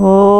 Oh.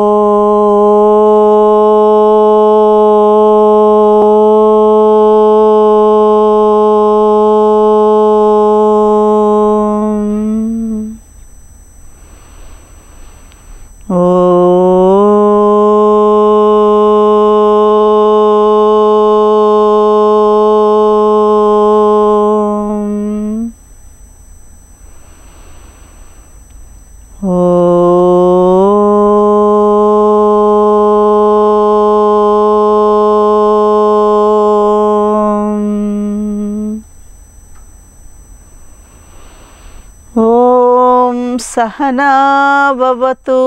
सहनावतु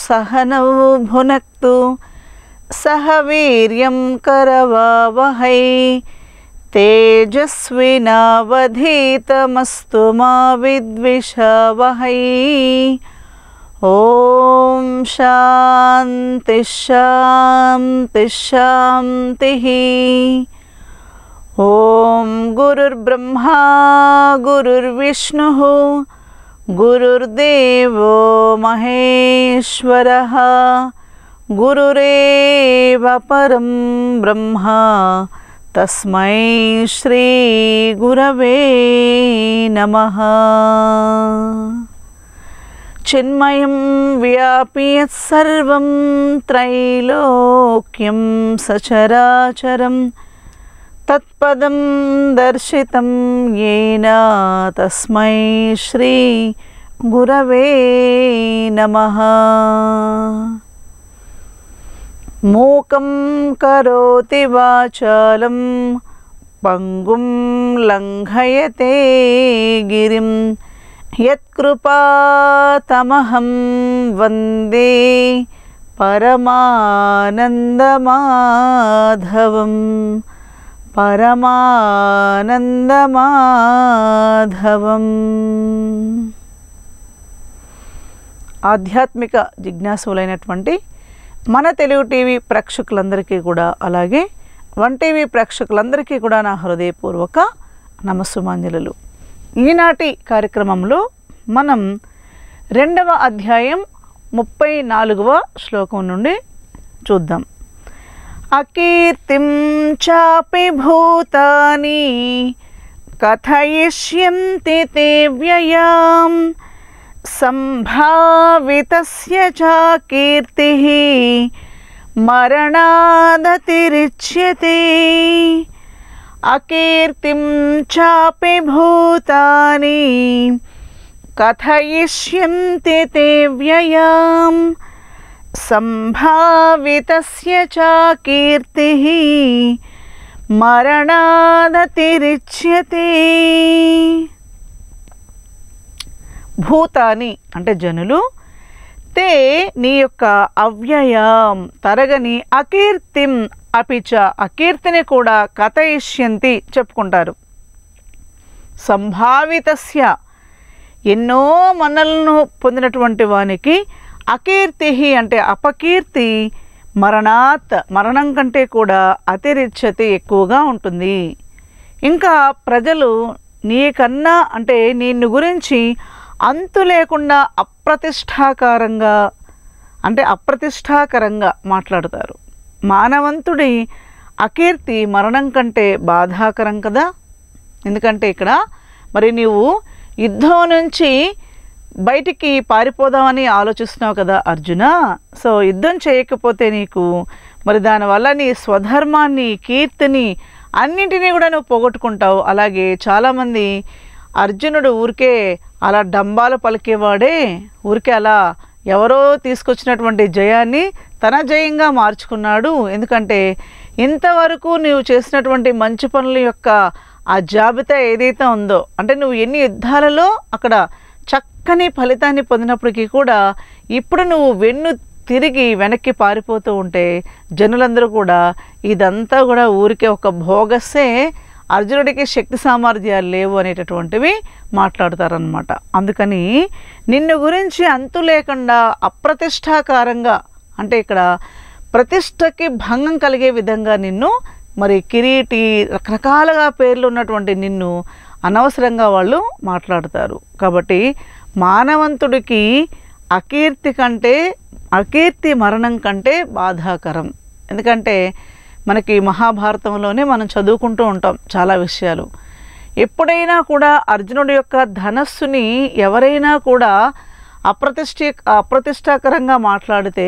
सहनौ भुनक्तु सह वीर्यं करवावहै तेजस्विनावधीतमस्तु मा विद्विषावहै ॐ शान्तिः ॐ गुरुर्ब्रह्मा गुरुर्विष्णुः गुरुर्देवो महेश्वरः गुरुरेव परं ब्रह्म तस्म श्रीगुरव नम चिन्मयं व्यापि यत्सर्वं त्रैलोक्यं तत्पदं दर्शितं येन तस्मै श्री गुरवे नमः मूकं करोति वाचालं पङ्गुं लङ्घयते गिरिं यत्कृपातमहं वन्दे परमानन्दमाधवम् పరమానందమాధవం ఆధ్యాత్మిక జిజ్ఞాసులైనటువంటి మన తెలుగు టీవీ ప్రేక్షకులందరికీ కూడా అలాగే వన్ టీవీ ప్రేక్షకులందరికీ కూడా నా హృదయపూర్వక నమస్సుమాంజలు ఈనాటి కార్యక్రమంలో మనం రెండవ అధ్యాయం ముప్పై నాలుగవ శ్లోకం నుండి చూద్దాం अकीर्तिं चापि भूतानि कथयिष्यन्ति ते व्ययां सम्भावितस्य कीर्तिः मरणादतिरिच्यते अकीर्तिं चापि भूतानि कथयिष्यन्ति ते व्ययाम् सम्भावितस्य चाकीर्तिः మరణాదతిరిచ్యతే భూతాని అంటే జనులు తే నీ యొక్క అవ్యయం తరగని అకీర్తిం అపిచ అకీర్తిని కూడా కథయిష్యంతి చెప్పుకుంటారు సంభావితస్య ఎన్నో మన్నలను పొందినటువంటి వానికి అకీర్తి అంటే అపకీర్తి మరణాత్ మరణం కంటే కూడా అతిరిచ్చతి ఎక్కువగా ఉంటుంది ఇంకా ప్రజలు నీకన్నా అంటే నిన్ను గురించి అంతు లేకుండా అప్రతిష్టాకారంగా అంటే అప్రతిష్టాకరంగా మాట్లాడతారు మానవంతుడి అకీర్తి మరణం కంటే బాధాకరం కదా ఎందుకంటే ఇక్కడ మరి నీవు యుద్ధం నుంచి బయటికి పారిపోదామని ఆలోచిస్తున్నావు కదా అర్జున సో యుద్ధం చేయకపోతే నీకు మరి దానివల్ల నీ స్వధర్మాన్ని కీర్తిని అన్నింటినీ కూడా నువ్వు పోగొట్టుకుంటావు అలాగే చాలామంది అర్జునుడు ఊరికే అలా డంబాలు పలికేవాడే ఊరికే అలా ఎవరో తీసుకొచ్చినటువంటి జయాన్ని తన జయంగా మార్చుకున్నాడు ఎందుకంటే ఇంతవరకు నువ్వు చేసినటువంటి మంచి పనుల యొక్క ఆ జాబితా ఏదైతే ఉందో అంటే నువ్వు ఎన్ని యుద్ధాలలో అక్కడ చక్కని ఫలితాన్ని పొందినప్పటికీ కూడా ఇప్పుడు నువ్వు వెన్ను తిరిగి వెనక్కి పారిపోతూ ఉంటే జనులందరూ కూడా ఇదంతా కూడా ఊరికే ఒక భోగస్సే అర్జునుడికి శక్తి సామర్థ్యాలు లేవు అనేటటువంటివి మాట్లాడతారనమాట అందుకని నిన్ను గురించి అంతు లేకుండా అప్రతిష్టాకారంగా అంటే ఇక్కడ ప్రతిష్టకి భంగం కలిగే విధంగా నిన్ను మరి కిరీటి రకరకాలుగా పేర్లు ఉన్నటువంటి నిన్ను అనవసరంగా వాళ్ళు మాట్లాడతారు కాబట్టి మానవంతుడికి అకీర్తి కంటే అకీర్తి మరణం కంటే బాధాకరం ఎందుకంటే మనకి మహాభారతంలోనే మనం చదువుకుంటూ ఉంటాం చాలా విషయాలు ఎప్పుడైనా కూడా అర్జునుడి యొక్క ధనస్సుని ఎవరైనా కూడా అప్రతిష్ఠ అప్రతిష్టాకరంగా మాట్లాడితే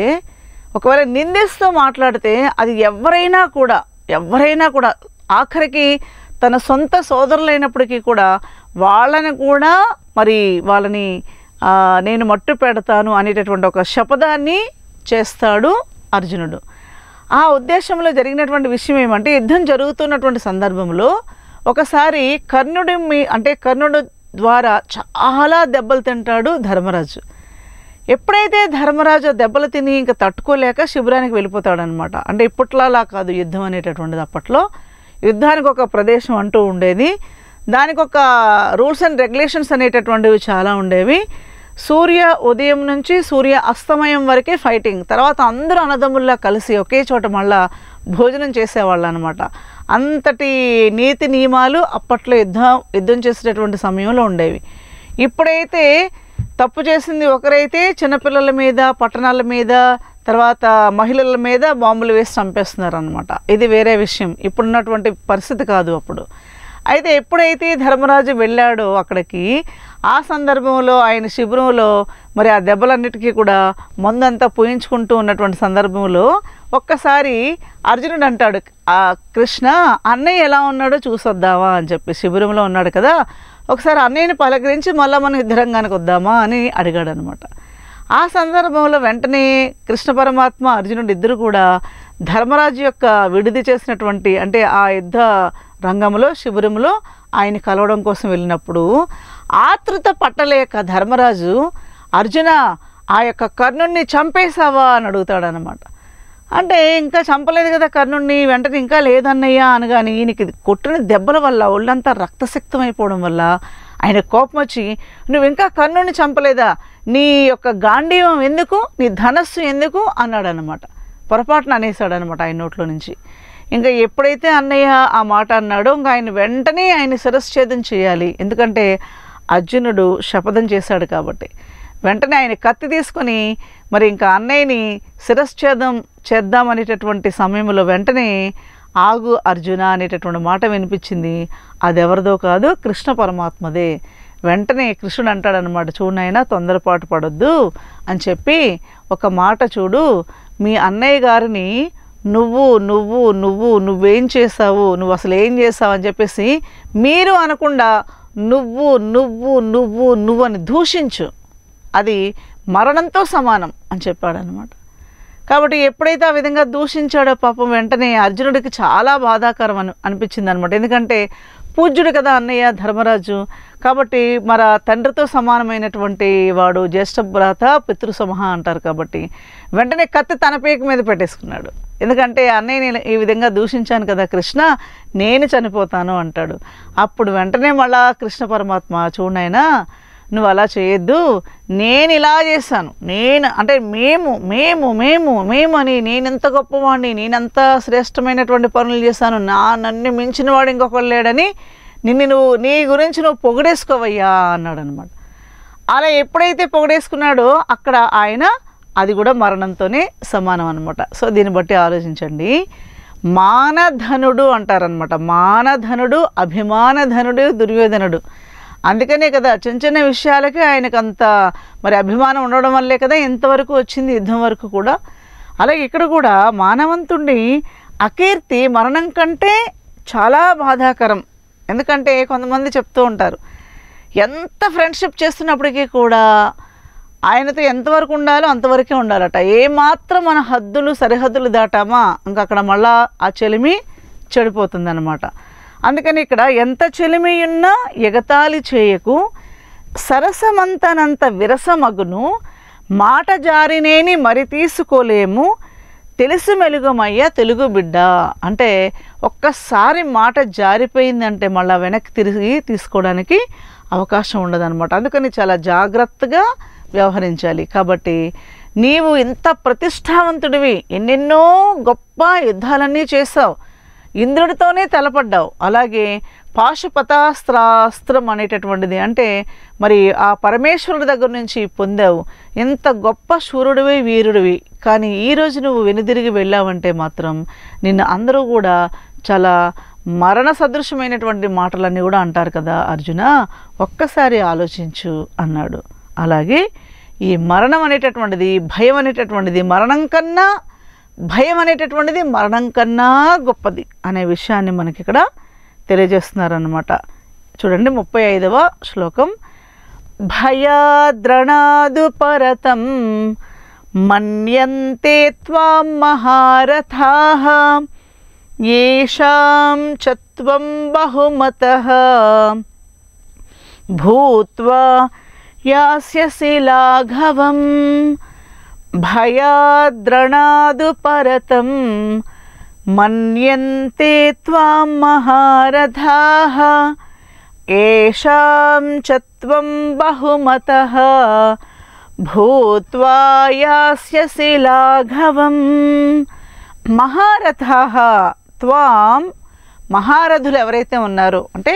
ఒకవేళ నిందిస్తూ మాట్లాడితే అది ఎవరైనా కూడా ఎవరైనా కూడా ఆఖరికి తన సొంత సోదరులైనప్పటికీ కూడా వాళ్ళని కూడా మరి వాళ్ళని నేను మట్టు పెడతాను అనేటటువంటి ఒక శపథాన్ని చేస్తాడు అర్జునుడు ఆ ఉద్దేశంలో జరిగినటువంటి విషయం ఏమంటే యుద్ధం జరుగుతున్నటువంటి సందర్భంలో ఒకసారి కర్ణుడి మీ అంటే కర్ణుడు ద్వారా చాలా దెబ్బలు తింటాడు ధర్మరాజు ఎప్పుడైతే ధర్మరాజు దెబ్బలు తిని ఇంకా తట్టుకోలేక శిబిరానికి వెళ్ళిపోతాడనమాట అంటే ఇప్పట్లాలా కాదు యుద్ధం అనేటటువంటిది అప్పట్లో యుద్ధానికి ఒక ప్రదేశం అంటూ ఉండేది దానికి ఒక రూల్స్ అండ్ రెగ్యులేషన్స్ అనేటటువంటివి చాలా ఉండేవి సూర్య ఉదయం నుంచి సూర్య అస్తమయం వరకే ఫైటింగ్ తర్వాత అందరూ అన్నదమ్ముల్లా కలిసి ఒకే చోట మళ్ళా భోజనం చేసేవాళ్ళు అనమాట అంతటి నీతి నియమాలు అప్పట్లో యుద్ధం యుద్ధం చేసేటటువంటి సమయంలో ఉండేవి ఇప్పుడైతే తప్పు చేసింది ఒకరైతే చిన్నపిల్లల మీద పట్టణాల మీద తర్వాత మహిళల మీద బాంబులు వేసి చంపేస్తున్నారు అనమాట ఇది వేరే విషయం ఇప్పుడున్నటువంటి పరిస్థితి కాదు అప్పుడు అయితే ఎప్పుడైతే ధర్మరాజు వెళ్ళాడో అక్కడికి ఆ సందర్భంలో ఆయన శిబిరంలో మరి ఆ దెబ్బలన్నిటికీ కూడా మందంతా పోయించుకుంటూ ఉన్నటువంటి సందర్భంలో ఒక్కసారి అర్జునుడు అంటాడు ఆ కృష్ణ అన్నయ్య ఎలా ఉన్నాడో చూసొద్దామా అని చెప్పి శిబిరంలో ఉన్నాడు కదా ఒకసారి అన్నయ్యని పలకరించి మళ్ళీ మనం ఇద్దరంగానికి వద్దామా అని అడిగాడు అనమాట ఆ సందర్భంలో వెంటనే కృష్ణ పరమాత్మ అర్జునుడు ఇద్దరు కూడా ధర్మరాజు యొక్క విడుదల చేసినటువంటి అంటే ఆ యుద్ధ రంగంలో శిబిరంలో ఆయన కలవడం కోసం వెళ్ళినప్పుడు ఆతృత పట్టలేక ధర్మరాజు అర్జున ఆ యొక్క కర్ణుణ్ణి చంపేశావా అని అడుగుతాడనమాట అంటే ఇంకా చంపలేదు కదా కర్ణుణ్ణి వెంటనే ఇంకా లేదన్నయ్యా అనగాని ఈయనకి కొట్టిన దెబ్బల వల్ల ఒళ్ళంతా రక్తశక్తం అయిపోవడం వల్ల ఆయన కోపం వచ్చి నువ్వు ఇంకా కర్ణుణ్ణి చంపలేదా నీ యొక్క గాంధీవం ఎందుకు నీ ధనస్సు ఎందుకు అన్నాడనమాట పొరపాటున అనేసాడనమాట ఆయన నోట్లో నుంచి ఇంకా ఎప్పుడైతే అన్నయ్య ఆ మాట అన్నాడో ఇంకా ఆయన వెంటనే ఆయన శిరశ్ఛేదం చేయాలి ఎందుకంటే అర్జునుడు శపథం చేశాడు కాబట్టి వెంటనే ఆయన కత్తి తీసుకొని మరి ఇంకా అన్నయ్యని శిరశ్ఛేదం చేద్దామనేటటువంటి సమయంలో వెంటనే ఆగు అర్జున అనేటటువంటి మాట వినిపించింది అది ఎవరిదో కాదు కృష్ణ పరమాత్మదే వెంటనే కృష్ణుడు అంటాడనమాట చూడనైనా తొందరపాటు పడొద్దు అని చెప్పి ఒక మాట చూడు మీ అన్నయ్య గారిని నువ్వు నువ్వు నువ్వు నువ్వేం చేసావు నువ్వు అసలు ఏం చేసావు అని చెప్పేసి మీరు అనకుండా నువ్వు నువ్వు నువ్వు నువ్వు అని దూషించు అది మరణంతో సమానం అని చెప్పాడనమాట కాబట్టి ఎప్పుడైతే ఆ విధంగా దూషించాడో పాపం వెంటనే అర్జునుడికి చాలా బాధాకరం అని అనిపించింది అనమాట ఎందుకంటే పూజ్యుడు కదా అన్నయ్య ధర్మరాజు కాబట్టి మన తండ్రితో సమానమైనటువంటి వాడు జ్యేష్ఠ భ్రాత పితృసమహ అంటారు కాబట్టి వెంటనే కత్తి తన పీక మీద పెట్టేసుకున్నాడు ఎందుకంటే అన్నయ్య నేను ఈ విధంగా దూషించాను కదా కృష్ణ నేను చనిపోతాను అంటాడు అప్పుడు వెంటనే మళ్ళా కృష్ణ పరమాత్మ చూడైనా నువ్వు అలా చేయొద్దు నేను ఇలా చేశాను నేను అంటే మేము మేము మేము మేము అని నేనెంత గొప్పవాడిని నేనెంత శ్రేష్టమైనటువంటి పనులు చేశాను నా నన్ను మించిన వాడు ఇంకొకరు లేడని నిన్ను నువ్వు నీ గురించి నువ్వు పొగడేసుకోవయ్యా అన్నాడు అనమాట అలా ఎప్పుడైతే పొగడేసుకున్నాడో అక్కడ ఆయన అది కూడా మరణంతోనే సమానం అనమాట సో దీన్ని బట్టి ఆలోచించండి మానధనుడు అంటారనమాట మానధనుడు అభిమానధనుడు దుర్యోధనుడు అందుకనే కదా చిన్న చిన్న విషయాలకి ఆయనకు అంత మరి అభిమానం ఉండడం వల్లే కదా ఇంతవరకు వచ్చింది యుద్ధం వరకు కూడా అలాగే ఇక్కడ కూడా మానవంతుణ్ణి అకీర్తి మరణం కంటే చాలా బాధాకరం ఎందుకంటే కొంతమంది చెప్తూ ఉంటారు ఎంత ఫ్రెండ్షిప్ చేస్తున్నప్పటికీ కూడా ఆయనతో ఎంతవరకు ఉండాలో అంతవరకే ఉండాలట ఏమాత్రం మన హద్దులు సరిహద్దులు దాటామా ఇంకా అక్కడ మళ్ళా ఆ చెలిమి చెడిపోతుందన్నమాట అందుకని ఇక్కడ ఎంత చెలిమి ఉన్నా ఎగతాళి చేయకు సరసమంతనంత విరసమగును మాట జారినేని మరి తీసుకోలేము తెలిసి మెలుగమయ్యా తెలుగు బిడ్డ అంటే ఒక్కసారి మాట జారిపోయిందంటే మళ్ళీ వెనక్కి తిరిగి తీసుకోవడానికి అవకాశం ఉండదన్నమాట అందుకని చాలా జాగ్రత్తగా వ్యవహరించాలి కాబట్టి నీవు ఇంత ప్రతిష్టావంతుడివి ఎన్నెన్నో గొప్ప యుద్ధాలన్నీ చేసావు ఇంద్రుడితోనే తలపడ్డావు అలాగే పాశుపతాస్త్రాస్త్రం అనేటటువంటిది అంటే మరి ఆ పరమేశ్వరుడి దగ్గర నుంచి పొందావు ఎంత గొప్ప శూరుడివి వీరుడివి కానీ ఈరోజు నువ్వు వెనుదిరిగి వెళ్ళావంటే మాత్రం నిన్ను అందరూ కూడా చాలా మరణ సదృశమైనటువంటి మాటలన్నీ కూడా అంటారు కదా అర్జున ఒక్కసారి ఆలోచించు అన్నాడు అలాగే ఈ మరణం అనేటటువంటిది భయం అనేటటువంటిది మరణం కన్నా భయం అనేటటువంటిది మరణం కన్నా గొప్పది అనే విషయాన్ని మనకి ఇక్కడ తెలియజేస్తున్నారనమాట చూడండి ముప్పై ఐదవ శ్లోకం భయాద్రణాదు పరతం మన్యంతే త్వాం మహారథా ఏషాం చత్వం బహుమత భూత్వా యాస్యసి లాఘవం భయాద్రణాదు పరతం మన్యంతే త్వాం మహారథాః ఏషాం చ త్వం బహుమతః భూత్వా యాస్యసి లాఘవం మహారథాః త్వాం మహారథులు ఎవరైతే ఉన్నారో అంటే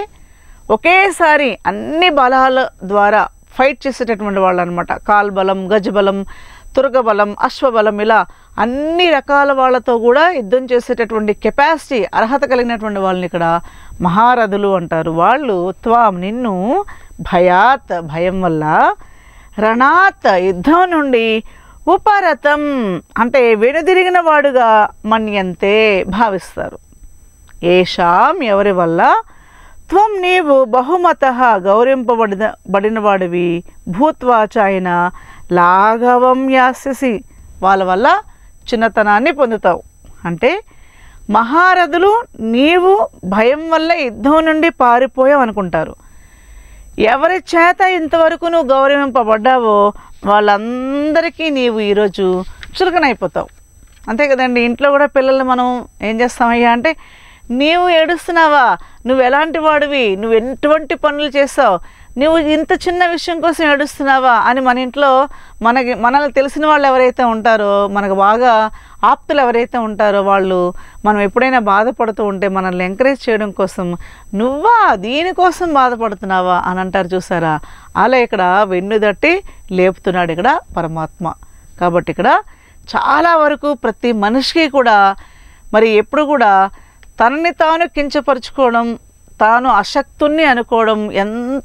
ఒకేసారి అన్ని బలాల ద్వారా ఫైట్ చేసేటటువంటి వాళ్ళు అనమాట కాల్బలం గజబలం దుర్గబలం అశ్వబలం ఇలా అన్ని రకాల వాళ్ళతో కూడా యుద్ధం చేసేటటువంటి కెపాసిటీ అర్హత కలిగినటువంటి వాళ్ళని ఇక్కడ మహారథులు అంటారు వాళ్ళు త్వాం నిన్ను భయాత్ భయం వల్ల రణాత్ యుద్ధం నుండి ఉపరతం అంటే వెనుదిరిగిన వాడుగా మన్యంతే భావిస్తారు ఏషాం ఎవరి వల్ల త్వం నీవు బహుమత గౌరవింపబడిన బడినవాడివి అయినా లాఘవం యాసిసి వాళ్ళ వల్ల చిన్నతనాన్ని పొందుతావు అంటే మహారథులు నీవు భయం వల్ల యుద్ధం నుండి పారిపోయావు అనుకుంటారు ఎవరి చేత ఇంతవరకు నువ్వు గౌరవింపబడ్డావో వాళ్ళందరికీ నీవు ఈరోజు చురుకనైపోతావు అంతే కదండి ఇంట్లో కూడా పిల్లల్ని మనం ఏం చేస్తామయ్యా అంటే నీవు ఏడుస్తున్నావా నువ్వు ఎలాంటి వాడివి నువ్వు ఎటువంటి పనులు చేస్తావు నువ్వు ఇంత చిన్న విషయం కోసం ఏడుస్తున్నావా అని మన ఇంట్లో మనకి మనల్ని తెలిసిన వాళ్ళు ఎవరైతే ఉంటారో మనకు బాగా ఆప్తులు ఎవరైతే ఉంటారో వాళ్ళు మనం ఎప్పుడైనా బాధపడుతూ ఉంటే మనల్ని ఎంకరేజ్ చేయడం కోసం నువ్వా దీనికోసం బాధపడుతున్నావా అని అంటారు చూసారా అలా ఇక్కడ వెన్ను తట్టి లేపుతున్నాడు ఇక్కడ పరమాత్మ కాబట్టి ఇక్కడ చాలా వరకు ప్రతి మనిషికి కూడా మరి ఎప్పుడు కూడా తనని తాను కించపరుచుకోవడం తాను అశక్తుణ్ణి అనుకోవడం ఎంత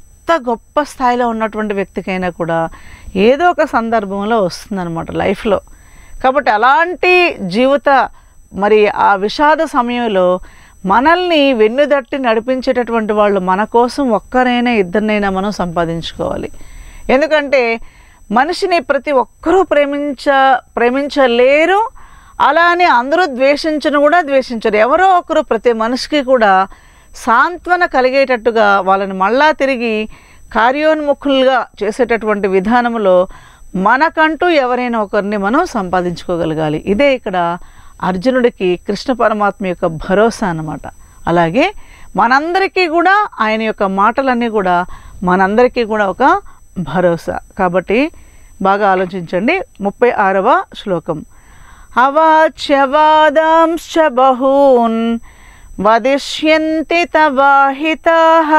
గొప్ప స్థాయిలో ఉన్నటువంటి వ్యక్తికైనా కూడా ఏదో ఒక సందర్భంలో వస్తుందన్నమాట లైఫ్లో కాబట్టి అలాంటి జీవిత మరి ఆ విషాద సమయంలో మనల్ని వెన్నుదట్టి నడిపించేటటువంటి వాళ్ళు మన కోసం ఒక్కరైనా ఇద్దరినైనా మనం సంపాదించుకోవాలి ఎందుకంటే మనిషిని ప్రతి ఒక్కరూ ప్రేమించ ప్రేమించలేరు అలానే అందరూ ద్వేషించను కూడా ద్వేషించరు ఎవరో ఒకరు ప్రతి మనిషికి కూడా సాంత్వన కలిగేటట్టుగా వాళ్ళని మళ్ళా తిరిగి కార్యోన్ముఖులుగా చేసేటటువంటి విధానంలో మనకంటూ ఎవరైనా ఒకరిని మనం సంపాదించుకోగలగాలి ఇదే ఇక్కడ అర్జునుడికి కృష్ణ పరమాత్మ యొక్క భరోసా అన్నమాట అలాగే మనందరికీ కూడా ఆయన యొక్క మాటలన్నీ కూడా మనందరికీ కూడా ఒక భరోసా కాబట్టి బాగా ఆలోచించండి ముప్పై ఆరవ శ్లోకం అవాచ్యవాదాంశ బహూన్ वदिष्यन्ति तवाहिताः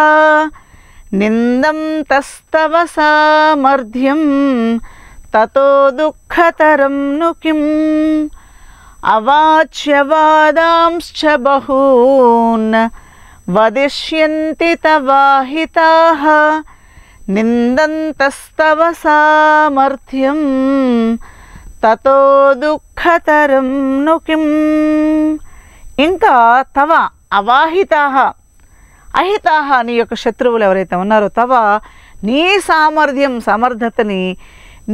निन्दं तस्तव सामर्थ्यं ततो दुःखतरं नु किम् अवाच्यवादांश्च बहून् वदिष्यन्ति तवाहिताः निन्दन्तस्तव सामर्थ्यं ततो दुःखतरं नु किम् ఇంకా తవ అవాహితాహ అహితాహ నీ యొక్క శత్రువులు ఎవరైతే ఉన్నారో తవ నీ సామర్థ్యం సమర్థతని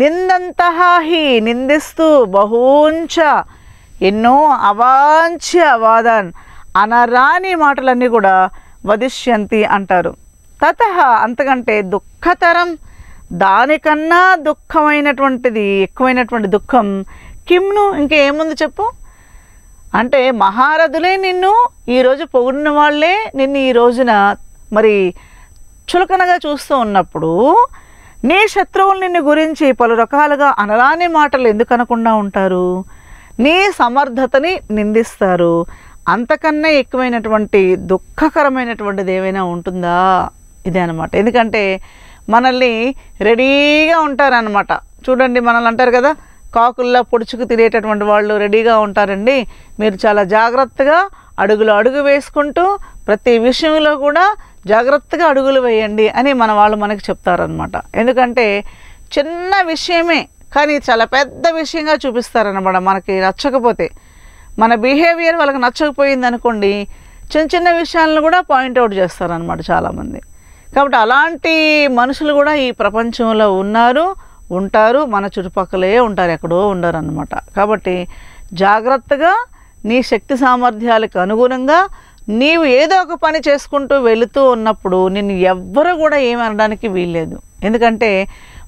నిందంతహాహి నిందిస్తూ బహూంచ ఎన్నో అవాంఛ్య వాదన్ అనరాని మాటలన్నీ కూడా వదిష్యంతి అంటారు తత అంతకంటే దుఃఖతరం దానికన్నా దుఃఖమైనటువంటిది ఎక్కువైనటువంటి దుఃఖం కిమ్ను ఇంకేముంది చెప్పు అంటే మహారథులే నిన్ను ఈరోజు పొగిడిన వాళ్ళే నిన్ను ఈ రోజున మరి చులకనగా చూస్తూ ఉన్నప్పుడు నీ శత్రువులు నిన్ను గురించి పలు రకాలుగా అనరాని మాటలు ఎందుకు అనకుండా ఉంటారు నీ సమర్థతని నిందిస్తారు అంతకన్నా ఎక్కువైనటువంటి దుఃఖకరమైనటువంటిది ఏమైనా ఉంటుందా ఇదే అనమాట ఎందుకంటే మనల్ని రెడీగా ఉంటారనమాట చూడండి మనల్ని అంటారు కదా కాకుల్లా పొడుచుకు తినేటటువంటి వాళ్ళు రెడీగా ఉంటారండి మీరు చాలా జాగ్రత్తగా అడుగులు అడుగు వేసుకుంటూ ప్రతి విషయంలో కూడా జాగ్రత్తగా అడుగులు వేయండి అని మన వాళ్ళు మనకి చెప్తారనమాట ఎందుకంటే చిన్న విషయమే కానీ చాలా పెద్ద విషయంగా చూపిస్తారనమాట మనకి నచ్చకపోతే మన బిహేవియర్ వాళ్ళకి నచ్చకపోయింది అనుకోండి చిన్న చిన్న విషయాలను కూడా పాయింట్అవుట్ చేస్తారనమాట చాలామంది కాబట్టి అలాంటి మనుషులు కూడా ఈ ప్రపంచంలో ఉన్నారు ఉంటారు మన చుట్టుపక్కలే ఉంటారు ఎక్కడో ఉండరు అనమాట కాబట్టి జాగ్రత్తగా నీ శక్తి సామర్థ్యాలకు అనుగుణంగా నీవు ఏదో ఒక పని చేసుకుంటూ వెళుతూ ఉన్నప్పుడు నిన్ను ఎవ్వరు కూడా ఏమనడానికి వీల్లేదు ఎందుకంటే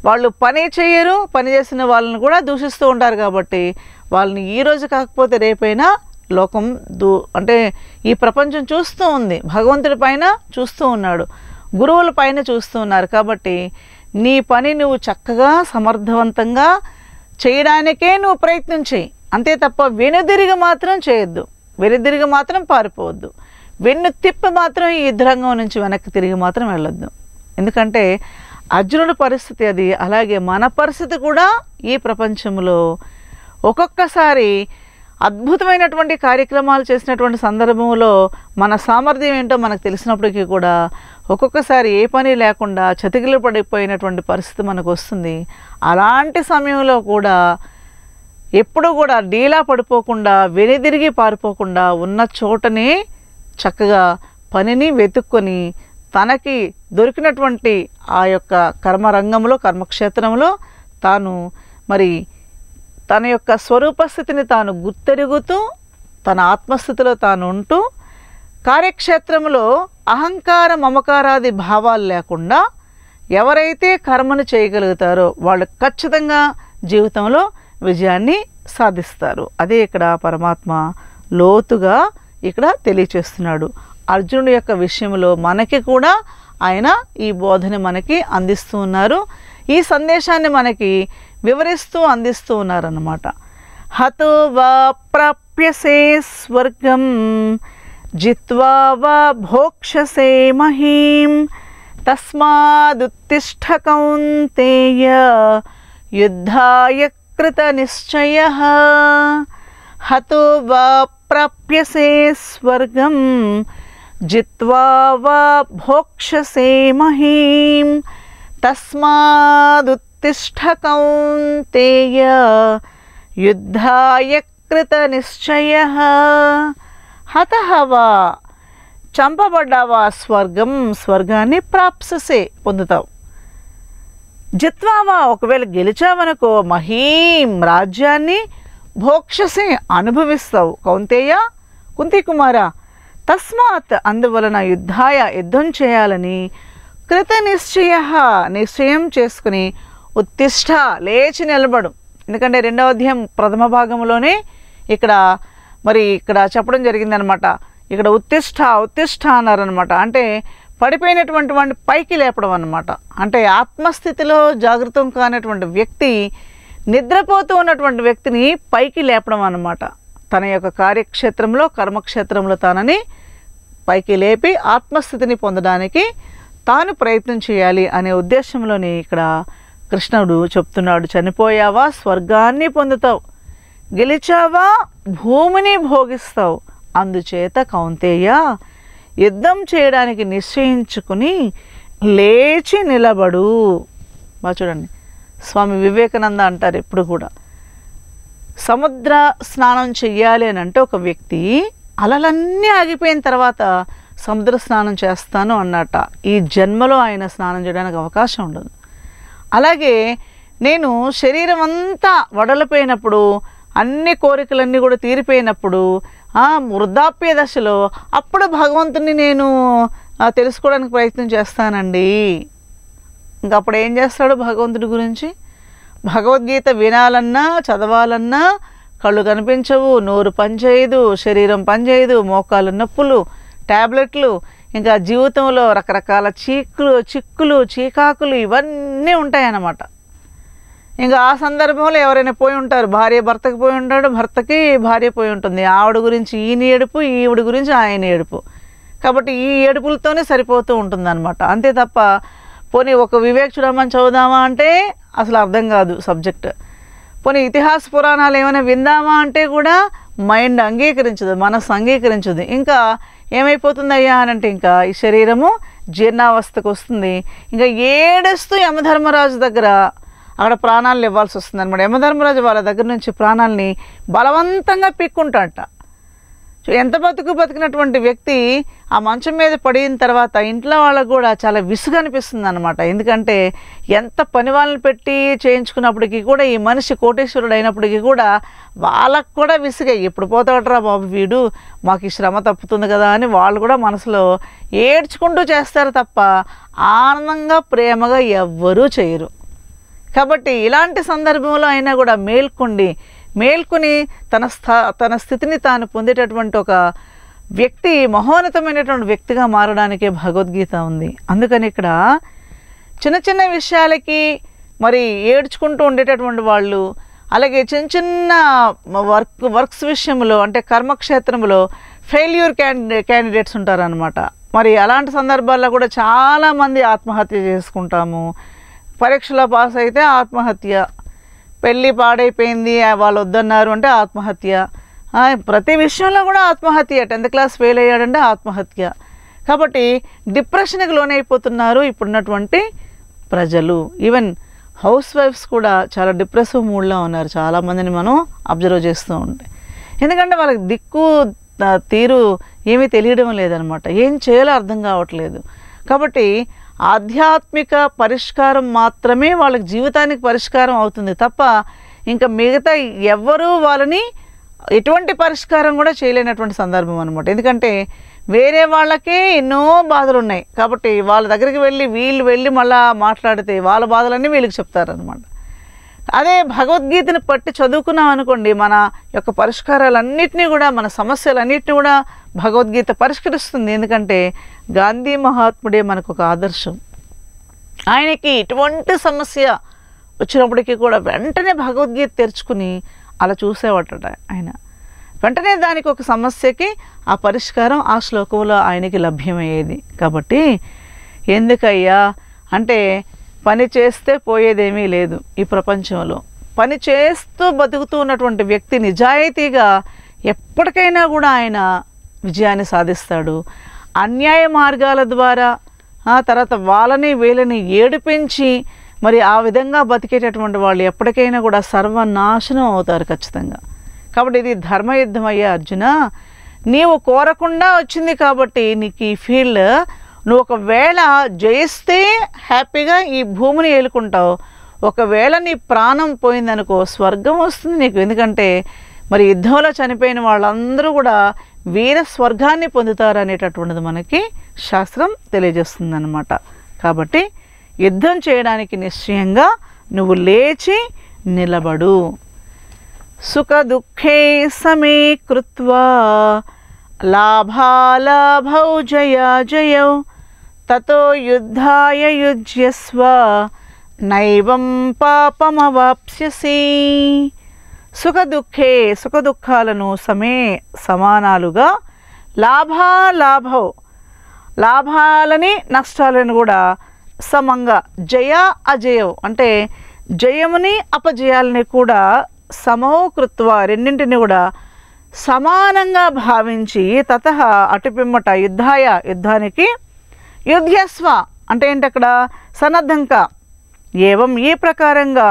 వాళ్ళు పని చేయరు పని చేసిన వాళ్ళని కూడా దూషిస్తూ ఉంటారు కాబట్టి వాళ్ళని ఈరోజు కాకపోతే రేపైనా లోకం దూ అంటే ఈ ప్రపంచం చూస్తూ ఉంది భగవంతుడి పైన చూస్తూ ఉన్నాడు గురువుల పైన చూస్తూ ఉన్నారు కాబట్టి నీ పని నువ్వు చక్కగా సమర్థవంతంగా చేయడానికే నువ్వు ప్రయత్నం చేయి అంతే తప్ప వెనుదిరిగి మాత్రం చేయొద్దు వెనుదిరిగి మాత్రం పారిపోవద్దు వెన్ను తిప్పి మాత్రం ఈ యుద్ధరంగం నుంచి వెనక్కి తిరిగి మాత్రం వెళ్ళొద్దు ఎందుకంటే అర్జునుడి పరిస్థితి అది అలాగే మన పరిస్థితి కూడా ఈ ప్రపంచంలో ఒక్కొక్కసారి అద్భుతమైనటువంటి కార్యక్రమాలు చేసినటువంటి సందర్భంలో మన సామర్థ్యం ఏంటో మనకు తెలిసినప్పటికీ కూడా ఒక్కొక్కసారి ఏ పని లేకుండా చతికిలు పడిపోయినటువంటి పరిస్థితి మనకు వస్తుంది అలాంటి సమయంలో కూడా ఎప్పుడు కూడా డీలా పడిపోకుండా వెనుదిరిగి పారిపోకుండా ఉన్న చోటనే చక్కగా పనిని వెతుక్కొని తనకి దొరికినటువంటి ఆ యొక్క కర్మరంగంలో కర్మక్షేత్రంలో తాను మరి తన యొక్క స్వరూపస్థితిని తాను గుర్తెరుగుతూ తన ఆత్మస్థితిలో తాను ఉంటూ కార్యక్షేత్రంలో అహంకార మమకారాది భావాలు లేకుండా ఎవరైతే కర్మను చేయగలుగుతారో వాళ్ళు ఖచ్చితంగా జీవితంలో విజయాన్ని సాధిస్తారు అదే ఇక్కడ పరమాత్మ లోతుగా ఇక్కడ తెలియచేస్తున్నాడు అర్జునుడు యొక్క విషయంలో మనకి కూడా ఆయన ఈ బోధని మనకి అందిస్తూ ఉన్నారు ఈ సందేశాన్ని మనకి వివరిస్తూ అందిస్తూ ఉన్నారన్నమాట హతో వా ప్రాప్యసే స్వర్గం जित्वा वा भोक्षसे महीं तस्मादुत्तिष्ठ कौन्तेय युद्धाय कृतनिश्चयः हतो वा प्राप्यसे स्वर्गं जित्वा वा भोक्षसे महीं तस्मादुत्तिष्ठ कौन्तेय युद्धाय कृतनिश्चयः హతహవా చంపబడ్డావా స్వర్గం స్వర్గాన్ని ప్రాప్ససే పొందుతావు జిత్వావా ఒకవేళ గెలిచావనుకో మహీం రాజ్యాన్ని భోక్షసే అనుభవిస్తావు కౌంతేయ కుంతికుమార తస్మాత్ అందువలన యుద్ధాయ యుద్ధం చేయాలని కృత నిశ్చయ నిశ్చయం చేసుకుని ఉత్తిష్ట లేచి నిలబడు ఎందుకంటే రెండవ అధ్యాయం ప్రథమ భాగంలోనే ఇక్కడ మరి ఇక్కడ చెప్పడం జరిగిందనమాట ఇక్కడ ఉత్తిష్ట ఉత్తిష్ట అన్నారనమాట అంటే పడిపోయినటువంటి వాడిని పైకి లేపడం అనమాట అంటే ఆత్మస్థితిలో జాగృతం కానటువంటి వ్యక్తి నిద్రపోతూ ఉన్నటువంటి వ్యక్తిని పైకి లేపడం అనమాట తన యొక్క కార్యక్షేత్రంలో కర్మక్షేత్రంలో తనని పైకి లేపి ఆత్మస్థితిని పొందడానికి తాను ప్రయత్నం చేయాలి అనే ఉద్దేశంలోని ఇక్కడ కృష్ణుడు చెప్తున్నాడు చనిపోయావా స్వర్గాన్ని పొందుతావు గెలిచావా భూమిని భోగిస్తావు అందుచేత కౌంతేయ యుద్ధం చేయడానికి నిశ్చయించుకుని లేచి నిలబడు బా చూడండి స్వామి వివేకానంద అంటారు ఎప్పుడు కూడా సముద్ర స్నానం చెయ్యాలి అని అంటే ఒక వ్యక్తి అలలన్నీ ఆగిపోయిన తర్వాత సముద్ర స్నానం చేస్తాను అన్నట ఈ జన్మలో ఆయన స్నానం చేయడానికి అవకాశం ఉండదు అలాగే నేను శరీరం అంతా వడలిపోయినప్పుడు అన్ని కోరికలన్నీ కూడా తీరిపోయినప్పుడు వృద్ధాప్య దశలో అప్పుడు భగవంతుని నేను తెలుసుకోవడానికి ప్రయత్నం చేస్తానండి ఇంక అప్పుడు ఏం చేస్తాడు భగవంతుడి గురించి భగవద్గీత వినాలన్నా చదవాలన్నా కళ్ళు కనిపించవు నోరు పనిచేయదు శరీరం పనిచేయదు మోకాలు నొప్పులు ట్యాబ్లెట్లు ఇంకా జీవితంలో రకరకాల చీకులు చిక్కులు చీకాకులు ఇవన్నీ ఉంటాయన్నమాట ఇంకా ఆ సందర్భంలో ఎవరైనా పోయి ఉంటారు భార్య భర్తకి పోయి ఉంటాడు భర్తకి భార్య పోయి ఉంటుంది ఆవిడ గురించి ఈయన ఏడుపు ఈవిడ గురించి ఆయన ఏడుపు కాబట్టి ఈ ఏడుపులతోనే సరిపోతూ అనమాట అంతే తప్ప పోనీ ఒక వివేక్ చూడమని చదువుదామా అంటే అసలు అర్థం కాదు సబ్జెక్ట్ పోనీ ఇతిహాస పురాణాలు ఏమైనా విందామా అంటే కూడా మైండ్ అంగీకరించదు మనసు అంగీకరించదు ఇంకా ఏమైపోతుంది అయ్యా అని అంటే ఇంకా ఈ శరీరము జీర్ణావస్థకు వస్తుంది ఇంకా ఏడుస్తూ యమధర్మరాజు దగ్గర అక్కడ ప్రాణాలను ఇవ్వాల్సి వస్తుంది అనమాట యమధర్మరాజు వాళ్ళ దగ్గర నుంచి ప్రాణాలని బలవంతంగా పిక్కుంటాట ఎంత బతుకు బతికినటువంటి వ్యక్తి ఆ మంచం మీద పడిన తర్వాత ఇంట్లో వాళ్ళకు కూడా చాలా విసుగు అనిపిస్తుంది అనమాట ఎందుకంటే ఎంత పని వాళ్ళని పెట్టి చేయించుకున్నప్పటికీ కూడా ఈ మనిషి కోటేశ్వరుడు అయినప్పటికీ కూడా వాళ్ళకు కూడా విసుగే ఇప్పుడు పోతాడరా బాబు వీడు మాకు ఈ శ్రమ తప్పుతుంది కదా అని వాళ్ళు కూడా మనసులో ఏడ్చుకుంటూ చేస్తారు తప్ప ఆనందంగా ప్రేమగా ఎవ్వరూ చేయరు కాబట్టి ఇలాంటి సందర్భంలో అయినా కూడా మేల్కొండి మేల్కొని తన స్థా తన స్థితిని తాను పొందేటటువంటి ఒక వ్యక్తి మహోన్నతమైనటువంటి వ్యక్తిగా మారడానికే భగవద్గీత ఉంది అందుకని ఇక్కడ చిన్న చిన్న విషయాలకి మరి ఏడ్చుకుంటూ ఉండేటటువంటి వాళ్ళు అలాగే చిన్న చిన్న వర్క్ వర్క్స్ విషయంలో అంటే కర్మక్షేత్రంలో ఫెయిల్యూర్ క్యాండి క్యాండిడేట్స్ ఉంటారనమాట మరి అలాంటి సందర్భాల్లో కూడా చాలామంది ఆత్మహత్య చేసుకుంటాము పరీక్షలో పాస్ అయితే ఆత్మహత్య పెళ్ళి పాడైపోయింది వాళ్ళు వద్దన్నారు అంటే ఆత్మహత్య ప్రతి విషయంలో కూడా ఆత్మహత్య టెన్త్ క్లాస్ ఫెయిల్ అయ్యాడంటే ఆత్మహత్య కాబట్టి డిప్రెషన్కి లోనైపోతున్నారు ఇప్పుడున్నటువంటి ప్రజలు ఈవెన్ హౌస్ వైఫ్స్ కూడా చాలా డిప్రెసివ్ మూడ్లో ఉన్నారు చాలామందిని మనం అబ్జర్వ్ చేస్తూ ఉంటాం ఎందుకంటే వాళ్ళకి దిక్కు తీరు ఏమీ తెలియడం లేదనమాట ఏం చేయాలో అర్థం కావట్లేదు కాబట్టి ఆధ్యాత్మిక పరిష్కారం మాత్రమే వాళ్ళకి జీవితానికి పరిష్కారం అవుతుంది తప్ప ఇంకా మిగతా ఎవ్వరూ వాళ్ళని ఎటువంటి పరిష్కారం కూడా చేయలేనటువంటి సందర్భం అనమాట ఎందుకంటే వేరే వాళ్ళకే ఎన్నో బాధలు ఉన్నాయి కాబట్టి వాళ్ళ దగ్గరికి వెళ్ళి వీళ్ళు వెళ్ళి మళ్ళీ మాట్లాడితే వాళ్ళ బాధలన్నీ వీళ్ళకి చెప్తారనమాట అదే భగవద్గీతను పట్టి చదువుకున్నాం అనుకోండి మన యొక్క పరిష్కారాలన్నింటినీ కూడా మన సమస్యలన్నింటినీ కూడా భగవద్గీత పరిష్కరిస్తుంది ఎందుకంటే గాంధీ మహాత్ముడే మనకు ఒక ఆదర్శం ఆయనకి ఇటువంటి సమస్య వచ్చినప్పటికీ కూడా వెంటనే భగవద్గీత తెరుచుకుని అలా చూసేవాట ఆయన వెంటనే దానికి ఒక సమస్యకి ఆ పరిష్కారం ఆ శ్లోకంలో ఆయనకి లభ్యమయ్యేది కాబట్టి ఎందుకయ్యా అంటే పని చేస్తే పోయేదేమీ లేదు ఈ ప్రపంచంలో పని చేస్తూ బతుకుతూ ఉన్నటువంటి వ్యక్తి నిజాయితీగా ఎప్పటికైనా కూడా ఆయన విజయాన్ని సాధిస్తాడు అన్యాయ మార్గాల ద్వారా ఆ తర్వాత వాళ్ళని వీళ్ళని ఏడిపించి మరి ఆ విధంగా బతికేటటువంటి వాళ్ళు ఎప్పటికైనా కూడా సర్వనాశనం అవుతారు ఖచ్చితంగా కాబట్టి ఇది ధర్మయుద్ధం అయ్యే అర్జున నీవు కోరకుండా వచ్చింది కాబట్టి నీకు ఈ ఫీల్డ్ నువ్వు ఒకవేళ జయిస్తే హ్యాపీగా ఈ భూమిని ఏలుకుంటావు ఒకవేళ నీ ప్రాణం పోయిందనుకో స్వర్గం వస్తుంది నీకు ఎందుకంటే మరి యుద్ధంలో చనిపోయిన వాళ్ళందరూ కూడా వీర స్వర్గాన్ని పొందుతారు అనేటటువంటిది మనకి శాస్త్రం తెలియజేస్తుంది అనమాట కాబట్టి యుద్ధం చేయడానికి నిశ్చయంగా నువ్వు లేచి నిలబడు సుఖ దుఃఖే సమీకృత్వా లాభాలాభౌ జయా జయౌ తతో యుద్ధాయ యుజ్యస్వ నైవం పాపమవాప్స్యసి సుఖదుఖే సుఖదుఖాలను సమే సమానాలుగా లాభాలాభౌ లాభాలని నష్టాలను కూడా సమంగా జయ అజయౌ అంటే జయముని అపజయాలని కూడా సమోకృత్వ రెండింటిని కూడా సమానంగా భావించి తత అటుపిమ్మట యుద్ధాయ యుద్ధానికి యుద్ధస్వ అంటే ఏంటి అక్కడ సన్నద్ధంక ఏవం ఈ ప్రకారంగా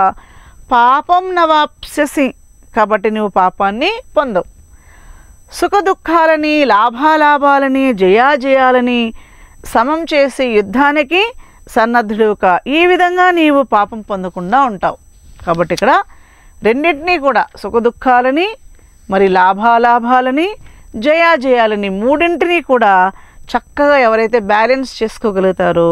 పాపం నవాప్స్యసి కాబట్టి నువ్వు పాపాన్ని పొందవు సుఖ దుఃఖాలని లాభాలాభాలని జయాజయాలని సమం చేసి యుద్ధానికి సన్నద్ధుడుక ఈ విధంగా నీవు పాపం పొందకుండా ఉంటావు కాబట్టి ఇక్కడ రెండింటినీ కూడా సుఖదుఖాలని మరి లాభాలాభాలని జయాజయాలని మూడింటిని కూడా చక్కగా ఎవరైతే బ్యాలెన్స్ చేసుకోగలుగుతారో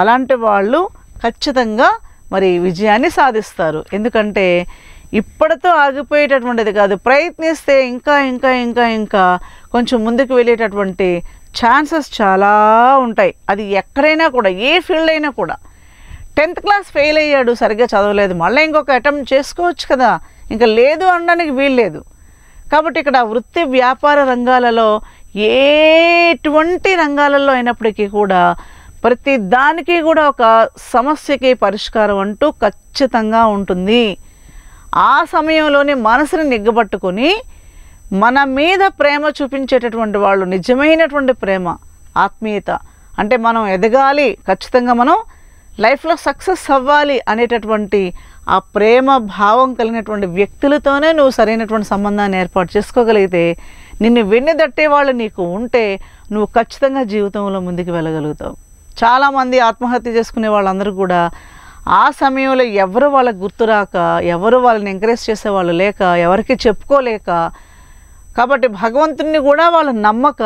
అలాంటి వాళ్ళు ఖచ్చితంగా మరి విజయాన్ని సాధిస్తారు ఎందుకంటే ఇప్పటితో ఆగిపోయేటటువంటిది కాదు ప్రయత్నిస్తే ఇంకా ఇంకా ఇంకా ఇంకా కొంచెం ముందుకు వెళ్ళేటటువంటి ఛాన్సెస్ చాలా ఉంటాయి అది ఎక్కడైనా కూడా ఏ ఫీల్డ్ అయినా కూడా టెన్త్ క్లాస్ ఫెయిల్ అయ్యాడు సరిగ్గా చదవలేదు మళ్ళీ ఇంకొక అటెంప్ట్ చేసుకోవచ్చు కదా ఇంకా లేదు అనడానికి వీల్లేదు కాబట్టి ఇక్కడ వృత్తి వ్యాపార రంగాలలో ఏటువంటి రంగాలలో అయినప్పటికీ కూడా ప్రతి దానికి కూడా ఒక సమస్యకి పరిష్కారం అంటూ ఖచ్చితంగా ఉంటుంది ఆ సమయంలోనే మనసుని నిగ్గబట్టుకొని మన మీద ప్రేమ చూపించేటటువంటి వాళ్ళు నిజమైనటువంటి ప్రేమ ఆత్మీయత అంటే మనం ఎదగాలి ఖచ్చితంగా మనం లైఫ్లో సక్సెస్ అవ్వాలి అనేటటువంటి ఆ ప్రేమ భావం కలిగినటువంటి వ్యక్తులతోనే నువ్వు సరైనటువంటి సంబంధాన్ని ఏర్పాటు చేసుకోగలిగితే నిన్ను వెన్నెదట్టే వాళ్ళు నీకు ఉంటే నువ్వు ఖచ్చితంగా జీవితంలో ముందుకు వెళ్ళగలుగుతావు చాలామంది ఆత్మహత్య చేసుకునే వాళ్ళందరూ కూడా ఆ సమయంలో ఎవరు వాళ్ళకి గుర్తురాక ఎవరు వాళ్ళని ఎంకరేజ్ చేసేవాళ్ళు లేక ఎవరికి చెప్పుకోలేక కాబట్టి భగవంతుని కూడా వాళ్ళు నమ్మక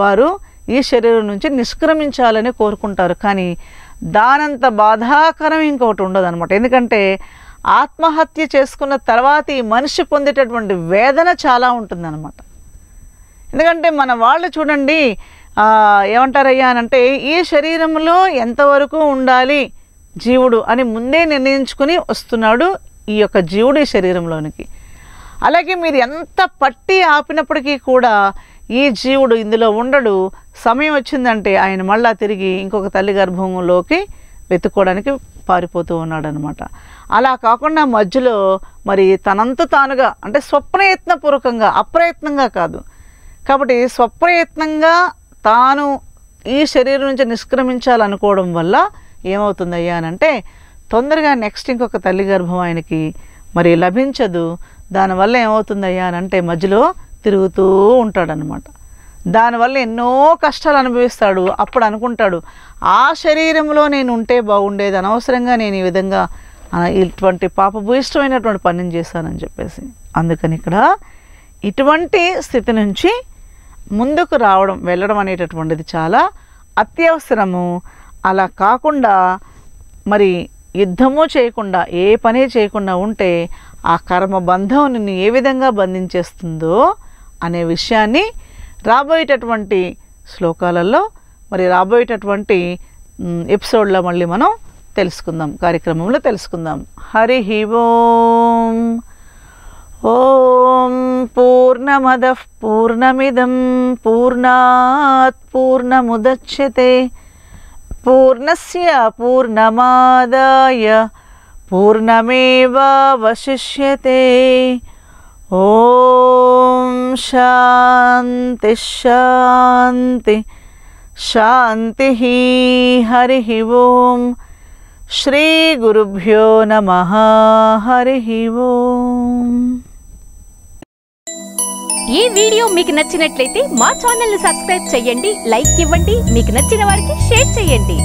వారు ఈ శరీరం నుంచి నిష్క్రమించాలని కోరుకుంటారు కానీ దానంత బాధాకరం ఇంకొకటి ఉండదనమాట ఎందుకంటే ఆత్మహత్య చేసుకున్న తర్వాత ఈ మనిషి పొందేటటువంటి వేదన చాలా ఉంటుందన్నమాట ఎందుకంటే మన వాళ్ళు చూడండి ఏమంటారయ్యా అంటే ఈ శరీరంలో ఎంతవరకు ఉండాలి జీవుడు అని ముందే నిర్ణయించుకుని వస్తున్నాడు ఈ యొక్క జీవుడు ఈ శరీరంలోనికి అలాగే మీరు ఎంత పట్టి ఆపినప్పటికీ కూడా ఈ జీవుడు ఇందులో ఉండడు సమయం వచ్చిందంటే ఆయన మళ్ళా తిరిగి ఇంకొక తల్లి గర్భంలోకి వెతుక్కోవడానికి పారిపోతూ ఉన్నాడనమాట అలా కాకుండా మధ్యలో మరి తనంత తానుగా అంటే పూర్వకంగా అప్రయత్నంగా కాదు కాబట్టి స్వప్రయత్నంగా తాను ఈ శరీరం నుంచి నిష్క్రమించాలనుకోవడం వల్ల ఏమవుతుందయ్యా అంటే తొందరగా నెక్స్ట్ ఇంకొక తల్లి గర్భం ఆయనకి మరి లభించదు దానివల్ల ఏమవుతుందయ్యా అంటే మధ్యలో తిరుగుతూ ఉంటాడనమాట దానివల్ల ఎన్నో కష్టాలు అనుభవిస్తాడు అప్పుడు అనుకుంటాడు ఆ శరీరంలో నేను ఉంటే బాగుండేది అనవసరంగా నేను ఈ విధంగా ఇటువంటి పాపభూయిష్టమైనటువంటి పనిని చేశానని చెప్పేసి అందుకని ఇక్కడ ఇటువంటి స్థితి నుంచి ముందుకు రావడం వెళ్ళడం అనేటటువంటిది చాలా అత్యవసరము అలా కాకుండా మరి యుద్ధము చేయకుండా ఏ పని చేయకుండా ఉంటే ఆ కర్మ బంధం నిన్ను ఏ విధంగా బంధించేస్తుందో అనే విషయాన్ని రాబోయేటటువంటి శ్లోకాలలో మరి రాబోయేటటువంటి ఎపిసోడ్లో మళ్ళీ మనం తెలుసుకుందాం కార్యక్రమంలో తెలుసుకుందాం హరి ఓం ఓం పూర్ణమద పూర్ణమిదం పూర్ణాత్ పూర్ణముద్యతే పూర్ణస్య పూర్ణమాదాయ పూర్ణమేవాశిష్యతే ఓం శాంతి శాంతి శాంతి హరి ఓం శ్రీ గురుభ్యో నమ హరి ఓం ఈ వీడియో మీకు నచ్చినట్లయితే మా ఛానల్ని సబ్స్క్రైబ్ చేయండి లైక్ ఇవ్వండి మీకు నచ్చిన వారికి షేర్ చేయండి